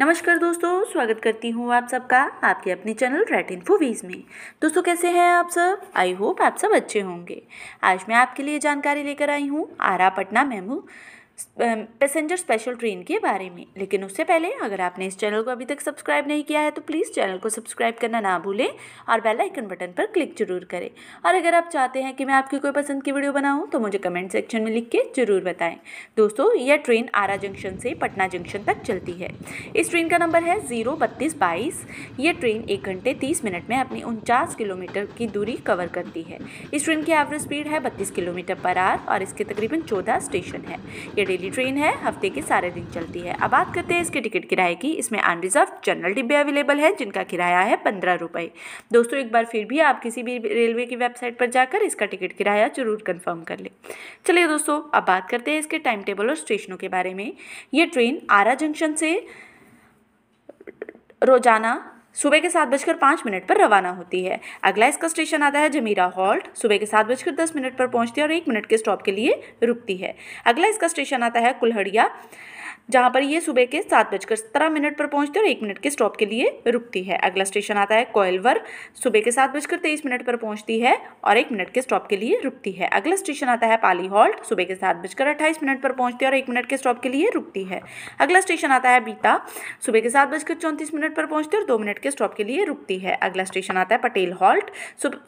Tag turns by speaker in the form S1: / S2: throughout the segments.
S1: नमस्कार दोस्तों स्वागत करती हूँ आप सबका आपके अपने चैनल इन इन्फोवीज में दोस्तों कैसे हैं आप सब आई होप आप सब अच्छे होंगे आज मैं आपके लिए जानकारी लेकर आई हूँ Ara Patna MEMU passenger special train के बारे में लेकिन उससे पहले अगर आपने इस चैनल को अभी तक सब्सक्राइब नहीं किया है तो प्लीज़ चैनल को सब्सक्राइब करना ना भूलें और बेल आइकन बटन पर क्लिक जरूर करें और अगर आप चाहते हैं कि मैं आपकी कोई पसंद की वीडियो बनाऊँ तो मुझे कमेंट सेक्शन में लिख के जरूर बताएं दोस्तों यह ट्रेन आरा जंक्शन से पटना जंक्शन तक चलती है इस ट्रेन का नंबर है ज़ीरो बत्तीस बाईस ट्रेन एक घंटे तीस मिनट में अपनी उनचास किलोमीटर की दूरी कवर करती है इस ट्रेन की एवरेज स्पीड है बत्तीस किलोमीटर पर आर और इसके तकरीबन चौदह स्टेशन है ये डेली ट्रेन है हफ्ते के सारे दिन चलती है अब बात करते हैं इसके टिकट किराए की इसमें अनरिजर्व जनरल डिब्बे अवेलेबल है जिनका किराया है पंद्रह रुपये दोस्तों एक बार फिर भी आप किसी भी रेलवे की वेबसाइट पर जाकर इसका टिकट किराया जरूर कन्फर्म कर ले चलिए दोस्तों अब बात करते हैं इसके टाइम टेबल और स्टेशनों के बारे में ये ट्रेन आरा जंक्शन से रोज़ाना सुबह के सात बजकर पाँच मिनट पर रवाना होती है अगला इसका स्टेशन आता है जमीरा हॉल्ट सुबह के सात बजकर दस मिनट पर पहुंचती है और एक मिनट के स्टॉप के लिए रुकती है अगला इसका स्टेशन आता है कुल्हड़िया जहाँ पर ये सुबह के सात बजकर सत्रह मिनट पर पहुँचती है और एक मिनट के स्टॉप के लिए रुकती है अगला स्टेशन आता है कोयलवर सुबह के सात बजकर तेईस मिनट पर पहुँचती है और एक मिनट के स्टॉप के लिए रुकती है अगला स्टेशन आता है पाली हॉल्ट सुबह के सात बजकर अट्ठाईस मिनट पर पहुँचती है और एक मिनट के स्टॉप के लिए रुकती है अगला स्टेशन आता है बीता सुबह के सात बजकर चौंतीस मिनट पर पहुँचती है और दो मिनट के स्टॉप के लिए रुकती है अगला स्टेशन आता है पटेल हॉल्ट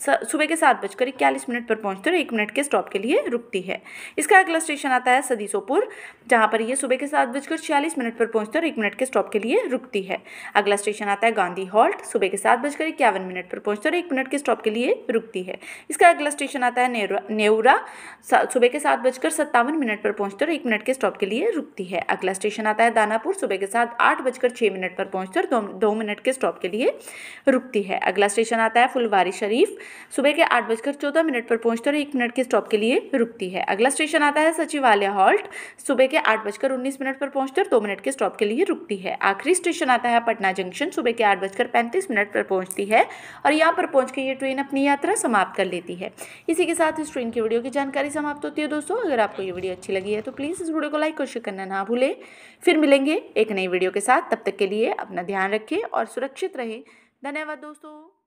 S1: सुबह के सात बजकर इक्यालीस मिनट पर पहुँचती है और एक मिनट के स्टॉप के लिए रुकती है इसका अगला स्टेशन आता है सदीसोपुर जहाँ पर यह सुबह के सात बजकर बजकर छियालीस मिनट पर पहुंचती है और एक मिनट के स्टॉप के लिए रुकती है अगला स्टेशन आता है गांधी हॉल्ट सुबह के सात बजकर इक्यावन मिनट पर पहुंचती है और एक मिनट के स्टॉप के लिए रुकती है इसका अगला स्टेशन आता है नेवरा सुबह के सात बजकर सत्तावन मिनट पर पहुंचती है और एक मिनट के स्टॉप के लिए रुकती है अगला स्टेशन आता है दानापुर सुबह के साथ आठ बजकर छः मिनट पर पहुंचते और दो, मिनट के स्टॉप के लिए रुकती है अगला स्टेशन आता है फुलवारी शरीफ सुबह के आठ बजकर चौदह मिनट पर पहुंचते और एक मिनट के स्टॉप के लिए रुकती है अगला स्टेशन आता है सचिवालय हॉल्ट सुबह के आठ बजकर उन्नीस मिनट पर पहुंचकर दो मिनट के स्टॉप के लिए रुकती है आखिरी स्टेशन आता है पटना जंक्शन सुबह के आठ बजकर पैंतीस मिनट पर पहुंचती है और यहाँ पर पहुँच ये ट्रेन अपनी यात्रा समाप्त कर लेती है इसी के साथ इस ट्रेन की वीडियो की जानकारी समाप्त होती है दोस्तों अगर आपको ये वीडियो अच्छी लगी है तो प्लीज़ इस वीडियो को लाइक और शेयर करना ना भूलें फिर मिलेंगे एक नई वीडियो के साथ तब तक के लिए अपना ध्यान रखें और सुरक्षित रहें धन्यवाद दोस्तों